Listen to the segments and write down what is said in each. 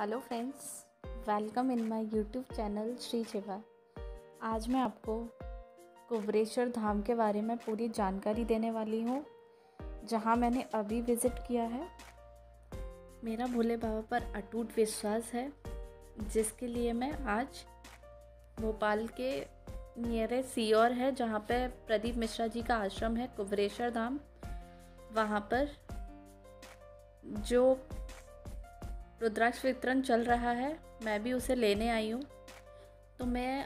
hello friends welcome in my YouTube channel Shri Shiva आज मैं आपको कुबरेश्वर धाम के बारे में पूरी जानकारी देने वाली हूँ जहाँ मैंने अभी विज़िट किया है मेरा भोले बाबा पर अटूट विश्वास है जिसके लिए मैं आज भोपाल के नियरेस्ट सीओर है जहाँ पे प्रदीप मिश्रा जी का आश्रम है कुबरेश्वर धाम वहाँ पर जो रुद्राक्ष वितरण चल रहा है मैं भी उसे लेने आई हूँ तो मैं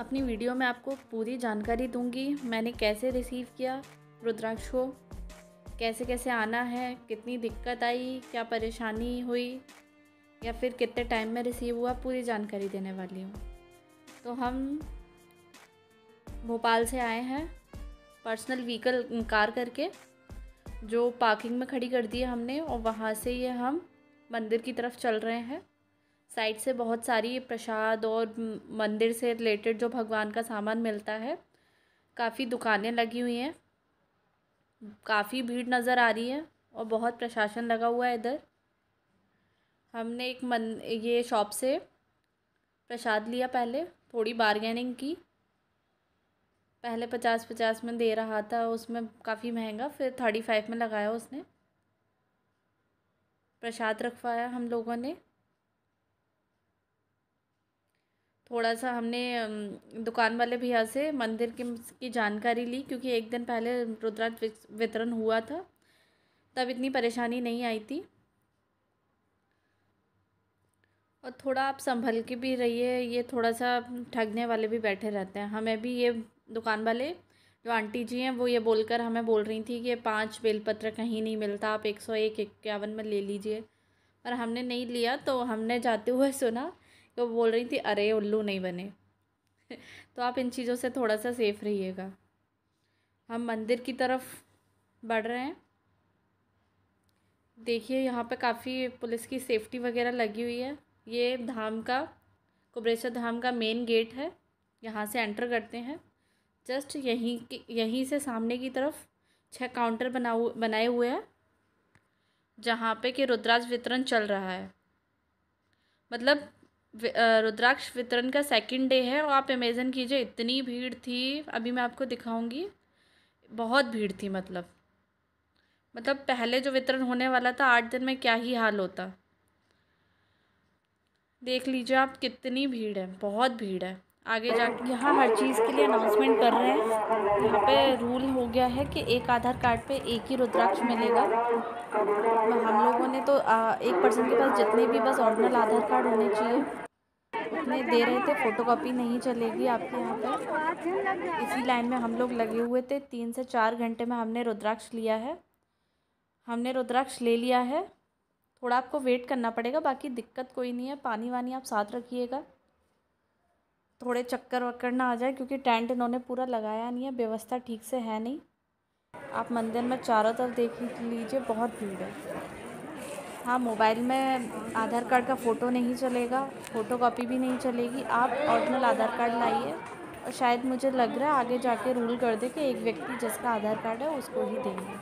अपनी वीडियो में आपको पूरी जानकारी दूंगी मैंने कैसे रिसीव किया रुद्राक्ष को कैसे कैसे आना है कितनी दिक्कत आई क्या परेशानी हुई या फिर कितने टाइम में रिसीव हुआ पूरी जानकारी देने वाली हूँ तो हम भोपाल से आए हैं पर्सनल व्हीकल कार करके जो पार्किंग में खड़ी कर दी है हमने और वहाँ से ये हम मंदिर की तरफ चल रहे हैं साइड से बहुत सारी प्रसाद और मंदिर से रिलेटेड जो भगवान का सामान मिलता है काफ़ी दुकानें लगी हुई हैं काफ़ी भीड़ नज़र आ रही है और बहुत प्रशासन लगा हुआ है इधर हमने एक मन ये शॉप से प्रसाद लिया पहले थोड़ी बारगेनिंग की पहले पचास पचास में दे रहा था उसमें काफ़ी महंगा फिर थर्टी फाइव में लगाया उसने प्रसाद रखवाया हम लोगों ने थोड़ा सा हमने दुकान वाले भैया से मंदिर की, की जानकारी ली क्योंकि एक दिन पहले रुद्राक्ष वितरण हुआ था तब इतनी परेशानी नहीं आई थी और थोड़ा आप संभल के भी रहिए ये थोड़ा सा ठगने वाले भी बैठे रहते हैं हमें भी ये दुकान वाले जो आंटी जी हैं वो ये बोलकर हमें बोल रही थी कि पांच बेलपत्र कहीं नहीं मिलता आप एक सौ एक इक्यावन में ले लीजिए पर हमने नहीं लिया तो हमने जाते हुए सुना कि वो बोल रही थी अरे उल्लू नहीं बने तो आप इन चीज़ों से थोड़ा सा सेफ़ रहिएगा हम मंदिर की तरफ बढ़ रहे हैं देखिए यहाँ पर काफ़ी पुलिस की सेफ्टी वगैरह लगी हुई है ये धाम का कुबरेश्वर धाम का मेन गेट है यहाँ से एंटर करते हैं जस्ट यहीं यहीं से सामने की तरफ छह काउंटर बना बनाए हुए हैं जहाँ पे कि रुद्राक्ष वितरण चल रहा है मतलब रुद्राक्ष वितरण का सेकंड डे है और आप अमेजन कीजिए इतनी भीड़ थी अभी मैं आपको दिखाऊंगी बहुत भीड़ थी मतलब मतलब पहले जो वितरण होने वाला था आठ दिन में क्या ही हाल होता देख लीजिए आप कितनी भीड़ है बहुत भीड़ है आगे जा यहाँ हर चीज़ के लिए अनाउंसमेंट कर रहे हैं यहाँ पे रूल हो गया है कि एक आधार कार्ड पे एक ही रुद्राक्ष मिलेगा तो हम लोगों ने तो आ, एक पर्सन के पास जितने भी बस ऑरिजिनल आधार कार्ड होने चाहिए उतने दे रहे थे फोटोकॉपी नहीं चलेगी आपके यहाँ पर इसी लाइन में हम लोग लगे हुए थे तीन से चार घंटे में हमने रुद्राक्ष लिया है हमने रुद्राक्ष ले लिया है थोड़ा आपको वेट करना पड़ेगा बाकी दिक्कत कोई नहीं है पानी वानी आप साथ रखिएगा थोड़े चक्कर वक्कर ना आ जाए क्योंकि टेंट इन्होंने पूरा लगाया नहीं है व्यवस्था ठीक से है नहीं आप मंदिर में चारों तरफ देख लीजिए बहुत भीड़ है हाँ मोबाइल में आधार कार्ड का फ़ोटो नहीं चलेगा फ़ोटो कॉपी भी नहीं चलेगी आप ऑरिजिनल आधार कार्ड लाइए और शायद मुझे लग रहा है आगे जाके रूल कर दे कि एक व्यक्ति जिसका आधार कार्ड है उसको ही देंगे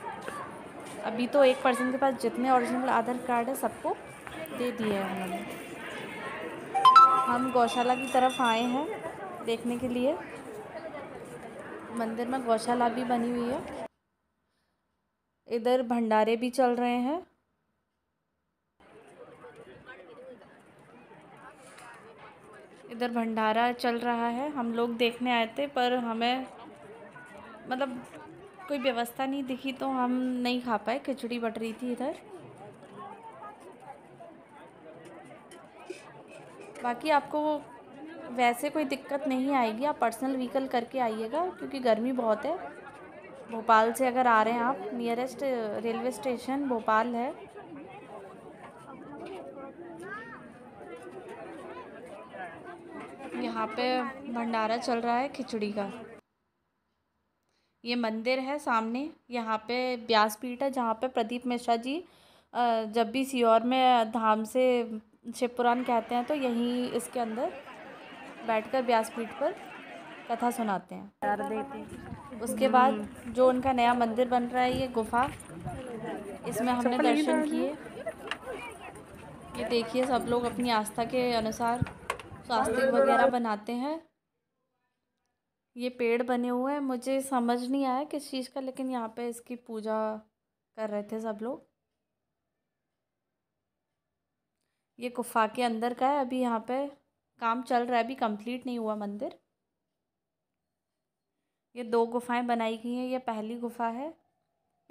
अभी तो एक पर्सन के पास जितने ओरिजिनल आधार कार्ड है सबको दे दिए हैं उन्होंने हम गौशाला की तरफ आए हैं देखने के लिए मंदिर में गौशाला भी बनी हुई है इधर भंडारे भी चल रहे हैं इधर भंडारा चल रहा है हम लोग देखने आए थे पर हमें मतलब कोई व्यवस्था नहीं दिखी तो हम नहीं खा पाए खिचड़ी बट रही थी इधर बाकी आपको वैसे कोई दिक्कत नहीं आएगी आप पर्सनल व्हीकल करके आइएगा क्योंकि गर्मी बहुत है भोपाल से अगर आ रहे हैं आप नियरेस्ट रेलवे स्टेशन भोपाल है यहाँ पे भंडारा चल रहा है खिचड़ी का ये मंदिर है सामने यहाँ पे ब्यासपीठ है जहाँ पे प्रदीप मिश्रा जी जब भी सीहोर में धाम से शिव पुराण कहते हैं तो यहीं इसके अंदर बैठकर व्यासपीठ पर कथा सुनाते हैं उसके बाद जो उनका नया मंदिर बन रहा है ये गुफा इसमें हमने दर्शन किए ये देखिए सब लोग अपनी आस्था के अनुसार स्वास्थ्य वगैरह बनाते हैं ये पेड़ बने हुए हैं मुझे समझ नहीं आया किस चीज़ का लेकिन यहाँ पे इसकी पूजा कर रहे थे सब लोग ये गुफ़ा के अंदर का है अभी यहाँ पे काम चल रहा है अभी कंप्लीट नहीं हुआ मंदिर ये दो गुफ़ाएं बनाई गई हैं ये पहली गुफ़ा है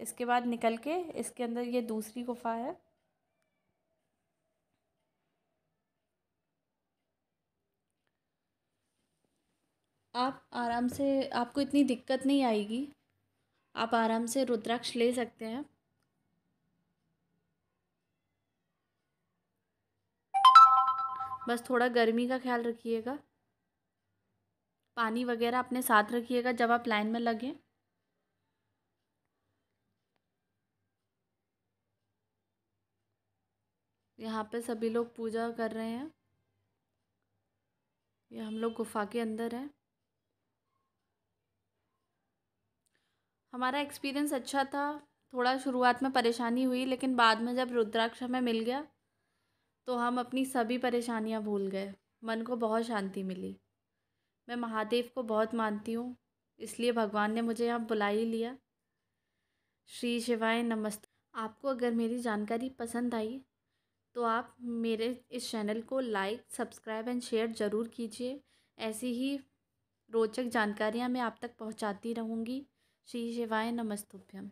इसके बाद निकल के इसके अंदर ये दूसरी गुफ़ा है आप आराम से आपको इतनी दिक्कत नहीं आएगी आप आराम से रुद्राक्ष ले सकते हैं बस थोड़ा गर्मी का ख्याल रखिएगा पानी वगैरह अपने साथ रखिएगा जब आप लाइन में लगें यहाँ पे सभी लोग पूजा कर रहे हैं ये हम लोग गुफा के अंदर हैं हमारा एक्सपीरियंस अच्छा था थोड़ा शुरुआत में परेशानी हुई लेकिन बाद में जब रुद्राक्ष हमें मिल गया तो हम अपनी सभी परेशानियाँ भूल गए मन को बहुत शांति मिली मैं महादेव को बहुत मानती हूँ इसलिए भगवान ने मुझे यहाँ बुला ही लिया श्री शिवाय नमस्ते आपको अगर मेरी जानकारी पसंद आई तो आप मेरे इस चैनल को लाइक सब्सक्राइब एंड शेयर ज़रूर कीजिए ऐसी ही रोचक जानकारियाँ मैं आप तक पहुँचाती रहूँगी श्री शिवाय नमस्तुभ्यम